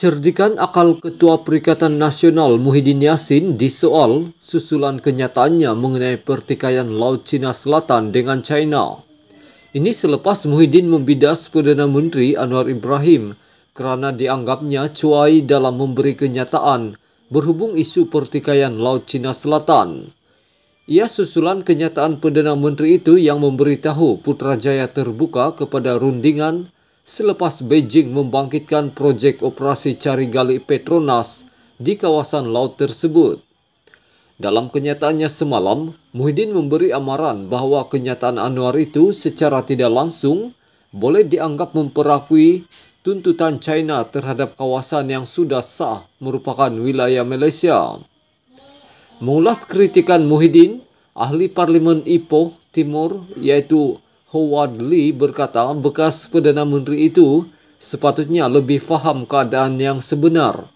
Cerdikan akal Ketua Perikatan Nasional Muhyiddin Yassin disoal susulan kenyataannya mengenai pertikaian Laut Cina Selatan dengan China. Ini selepas Muhyiddin membidas Perdana Menteri Anwar Ibrahim kerana dianggapnya cuai dalam memberi kenyataan berhubung isu pertikaian Laut Cina Selatan. Ia susulan kenyataan Perdana Menteri itu yang memberitahu Putrajaya terbuka kepada rundingan selepas Beijing membangkitkan projek operasi cari gali Petronas di kawasan laut tersebut. Dalam kenyataannya semalam, Muhyiddin memberi amaran bahawa kenyataan Anwar itu secara tidak langsung boleh dianggap memperakui tuntutan China terhadap kawasan yang sudah sah merupakan wilayah Malaysia. Mengulas kritikan Muhyiddin, ahli Parlimen Ipoh Timur iaitu Howard Lee berkata bekas Perdana Menteri itu sepatutnya lebih faham keadaan yang sebenar.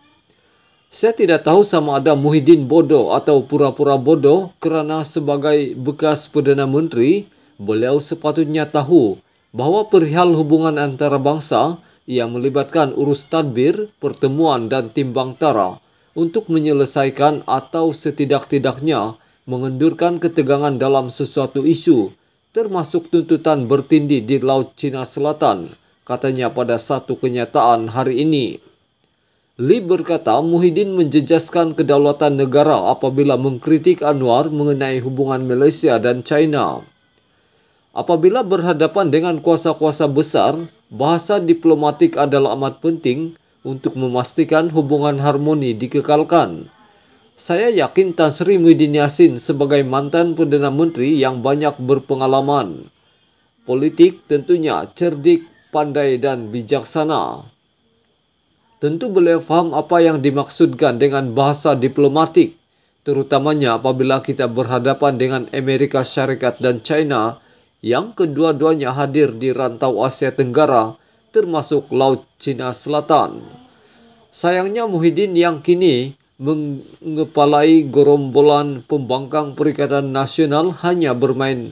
Saya tidak tahu sama ada Muhyiddin bodoh atau pura-pura bodoh kerana sebagai bekas Perdana Menteri, beliau sepatutnya tahu bahawa perihal hubungan antarabangsa bangsa yang melibatkan urus tadbir, pertemuan dan timbang tara untuk menyelesaikan atau setidak-tidaknya mengendurkan ketegangan dalam sesuatu isu termasuk tuntutan bertindih di Laut Cina Selatan, katanya pada satu kenyataan hari ini. Li berkata Muhyiddin menjejaskan kedaulatan negara apabila mengkritik Anwar mengenai hubungan Malaysia dan China. Apabila berhadapan dengan kuasa-kuasa besar, bahasa diplomatik adalah amat penting untuk memastikan hubungan harmoni dikekalkan saya yakin Tasri Muhyiddin Yassin sebagai mantan Perdana Menteri yang banyak berpengalaman. Politik tentunya cerdik, pandai dan bijaksana. Tentu beliau faham apa yang dimaksudkan dengan bahasa diplomatik, terutamanya apabila kita berhadapan dengan Amerika Syarikat dan China yang kedua-duanya hadir di rantau Asia Tenggara, termasuk Laut Cina Selatan. Sayangnya Muhyiddin yang kini mengepalai gerombolan pembangkang Perikatan Nasional hanya bermain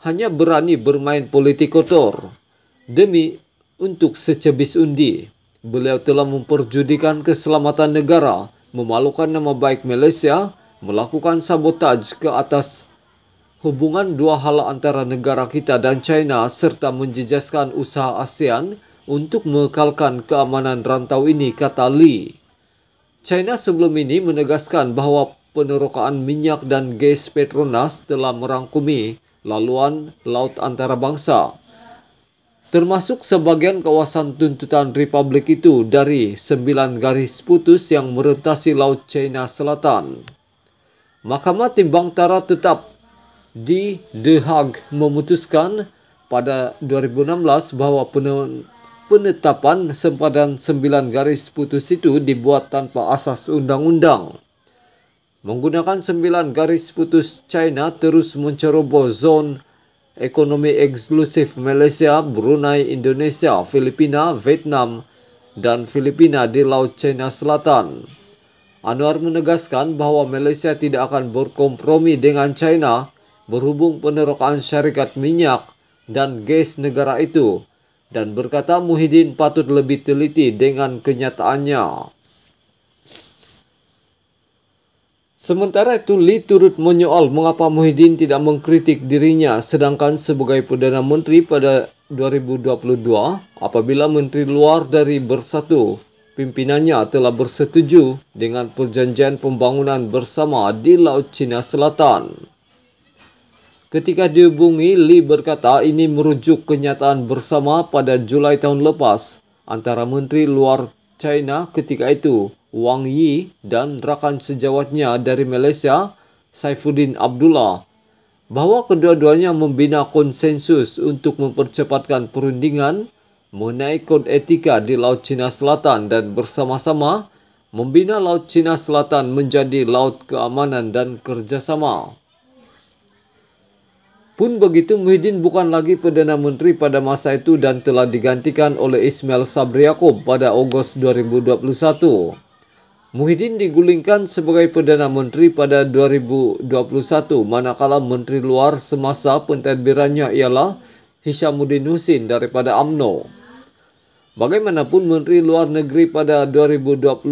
hanya berani bermain politik kotor demi untuk secebis undi. Beliau telah memperjudikan keselamatan negara, memalukan nama baik Malaysia, melakukan sabotaj ke atas hubungan dua hala antara negara kita dan China serta menjejaskan usaha ASEAN untuk mengekalkan keamanan rantau ini, kata Lee. China sebelum ini menegaskan bahwa penerokaan minyak dan gas Petronas telah merangkumi laluan laut antarabangsa, termasuk sebagian kawasan tuntutan Republik itu dari sembilan garis putus yang merentasi Laut China Selatan. Mahkamah Timbang Tara tetap di The Hague memutuskan pada 2016 bahwa pen penetapan sempadan sembilan garis putus itu dibuat tanpa asas undang-undang. Menggunakan sembilan garis putus China terus menceroboh zon ekonomi eksklusif Malaysia, Brunei, Indonesia, Filipina, Vietnam, dan Filipina di Laut China Selatan. Anwar menegaskan bahwa Malaysia tidak akan berkompromi dengan China berhubung penerokaan syarikat minyak dan gas negara itu dan berkata Muhyiddin patut lebih teliti dengan kenyataannya. Sementara itu, Lee turut menyoal mengapa Muhyiddin tidak mengkritik dirinya sedangkan sebagai Perdana Menteri pada 2022 apabila Menteri Luar dari Bersatu pimpinannya telah bersetuju dengan perjanjian pembangunan bersama di Laut Cina Selatan. Ketika dihubungi, Lee berkata ini merujuk kenyataan bersama pada Julai tahun lepas antara Menteri Luar China ketika itu, Wang Yi, dan rekan sejawatnya dari Malaysia, Saifuddin Abdullah, bahwa kedua-duanya membina konsensus untuk mempercepatkan perundingan mengenai kode etika di Laut Cina Selatan dan bersama-sama membina Laut Cina Selatan menjadi laut keamanan dan kerjasama. Pun begitu Muhyiddin bukan lagi Perdana Menteri pada masa itu dan telah digantikan oleh Ismail Sabri Yaakob pada Agustus 2021. Muhyiddin digulingkan sebagai Perdana Menteri pada 2021 manakala Menteri Luar semasa pentadbirannya ialah Hishamuddin Husin daripada AMNO. Bagaimanapun Menteri Luar Negeri pada 2022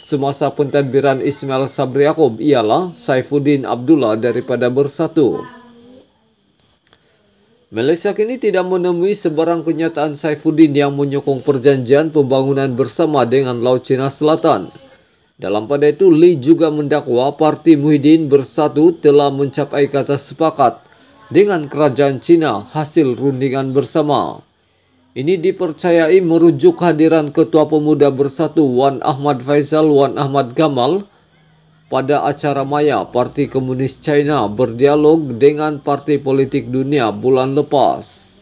semasa pentadbiran Ismail Sabri Yaakob ialah Saifuddin Abdullah daripada Bersatu. Malaysia kini tidak menemui sebarang kenyataan Saifuddin yang menyokong perjanjian pembangunan bersama dengan Laut Cina Selatan. Dalam pada itu, Lee juga mendakwa Parti Muhyiddin Bersatu telah mencapai kata sepakat dengan kerajaan Cina hasil rundingan bersama. Ini dipercayai merujuk hadiran Ketua Pemuda Bersatu Wan Ahmad Faisal Wan Ahmad Gamal pada acara maya Parti Komunis China berdialog dengan parti politik dunia bulan lepas.